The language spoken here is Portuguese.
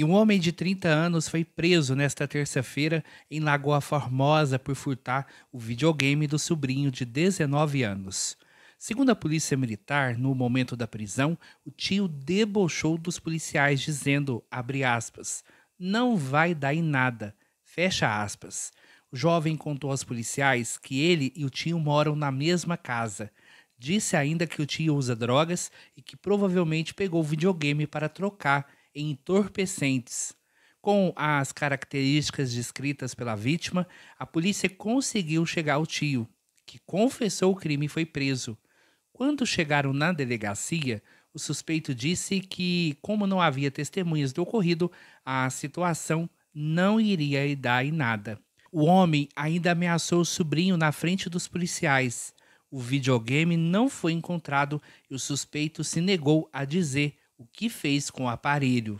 E um homem de 30 anos foi preso nesta terça-feira em Lagoa Formosa por furtar o videogame do sobrinho de 19 anos. Segundo a polícia militar, no momento da prisão, o tio debochou dos policiais dizendo, aspas, não vai dar em nada, fecha aspas. O jovem contou aos policiais que ele e o tio moram na mesma casa. Disse ainda que o tio usa drogas e que provavelmente pegou o videogame para trocar entorpecentes. Com as características descritas pela vítima, a polícia conseguiu chegar ao tio, que confessou o crime e foi preso. Quando chegaram na delegacia, o suspeito disse que, como não havia testemunhas do ocorrido, a situação não iria dar em nada. O homem ainda ameaçou o sobrinho na frente dos policiais. O videogame não foi encontrado e o suspeito se negou a dizer o que fez com o aparelho